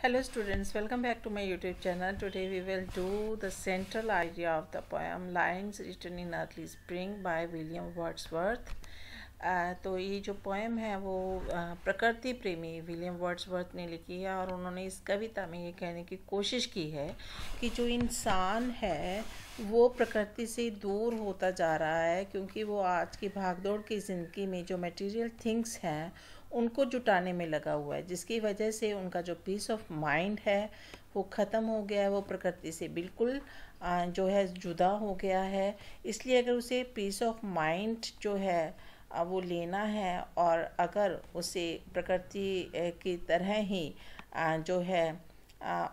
hello students welcome back to my youtube channel today we will do the central idea of the poem lines written in early spring by william wordsworth आ, तो ये जो poem है वो प्रकृति प्रेमी William Wordsworth ने लिखी है और उन्होंने इस कविता में ये कहने की कोशिश की है कि जो इंसान है वो प्रकृति से दूर होता जा रहा है क्योंकि वो आज की भागदौड़ की ज़िंदगी में जो मटेरियल थिंग्स हैं उनको जुटाने में लगा हुआ है जिसकी वजह से उनका जो पीस ऑफ माइंड है वो ख़त्म हो गया है वो प्रकृति से बिल्कुल जो है जुदा हो गया है इसलिए अगर उसे पीस ऑफ माइंड जो है वो लेना है और अगर उसे प्रकृति की तरह ही जो है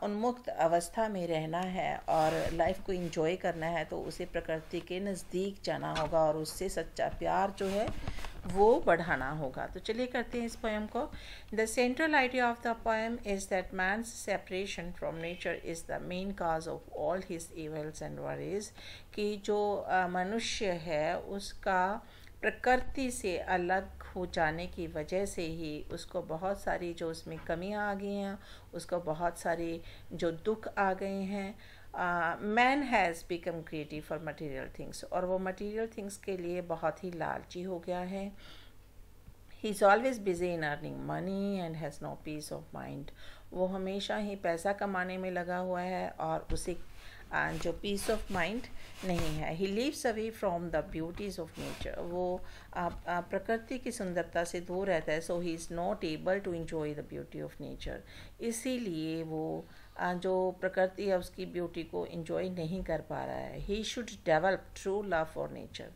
उन्मुक्त अवस्था में रहना है और लाइफ को इंजॉय करना है तो उसे प्रकृति के नज़दीक जाना होगा और उससे सच्चा प्यार जो है वो बढ़ाना होगा तो चलिए करते हैं इस पोएम को the central idea of the poem is that man's separation from nature is the main cause of all his evils and worries कि जो मनुष्य है उसका प्रकृति से अलग हो जाने की वजह से ही उसको बहुत सारी जो उसमें कमियां आ गई हैं उसको बहुत सारे जो दुख आ गए हैं man has become creative for material things और वो मटेरियल थिंग्स के लिए बहुत ही लालची हो गया है he is always busy in earning money and has no peace of mind वो हमेशा ही पैसा कमाने में लगा हुआ है और उसे एंड जो पीस ऑफ माइंड नहीं है he lives away from the beauties of nature वो प्रकृति की सुंदरता से दूर रहता है so he is not able to enjoy the beauty of nature इसीलिए वो जो प्रकृति है उसकी ब्यूटी को इन्जॉय नहीं कर पा रहा है he should develop true love for nature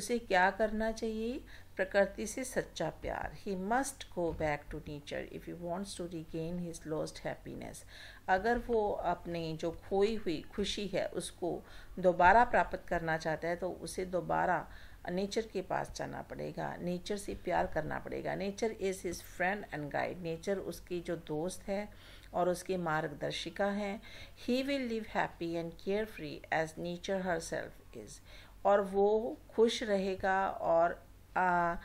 उसे क्या करना चाहिए प्रकृति से सच्चा प्यार he must go back to nature if you wants to regain his lost happiness अगर वो अपने जो खोई हुई खुशी है उसको दोबारा प्राप्त करना चाहता है तो उसे दोबारा नेचर के पास जाना पड़ेगा नेचर से प्यार करना पड़ेगा nature is his friend and guide nature उसकी जो दोस्त है और उसकी मार्गदर्शिका है he will live happy and carefree as nature herself is और वो खुश रहेगा और आ, आ,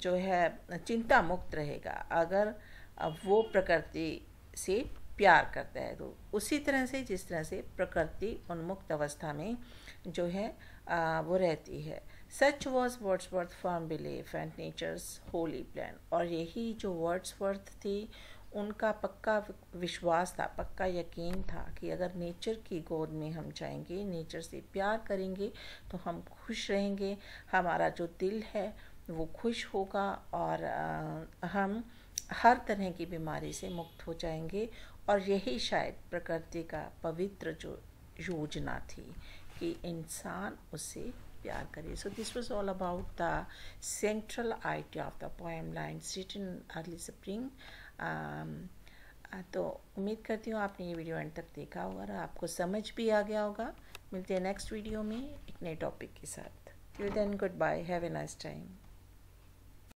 जो है चिंता मुक्त रहेगा अगर वो प्रकृति से प्यार करता है तो उसी तरह से जिस तरह से प्रकृति उन्मुक्त अवस्था में जो है आ, वो रहती है such was Wordsworth form belief and nature's holy plan और यही जो वर्ड्सवर्थ थी उनका पक्का विश्वास था पक्का यकीन था कि अगर नेचर की गोद में हम जाएंगे नेचर से प्यार करेंगे तो हम खुश रहेंगे हमारा जो दिल है वो खुश होगा और हम हर तरह की बीमारी से मुक्त हो जाएंगे और यही शायद प्रकृति का पवित्र जो योजना थी कि इंसान उसे प्यार करे so this was all about the central idea of the poem line सीट इन अर्ली स्प्रिंग तो उम्मीद करती हूँ आपने ये वीडियो एंड तक देखा होगा और आपको समझ भी आ गया होगा मिलते हैं नेक्स्ट वीडियो में एक नए टॉपिक के साथ till then good bye have a nice time